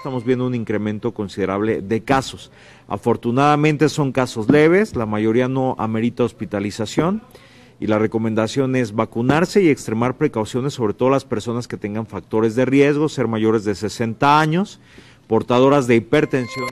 estamos viendo un incremento considerable de casos. Afortunadamente son casos leves, la mayoría no amerita hospitalización y la recomendación es vacunarse y extremar precauciones, sobre todo las personas que tengan factores de riesgo, ser mayores de 60 años, portadoras de hipertensión.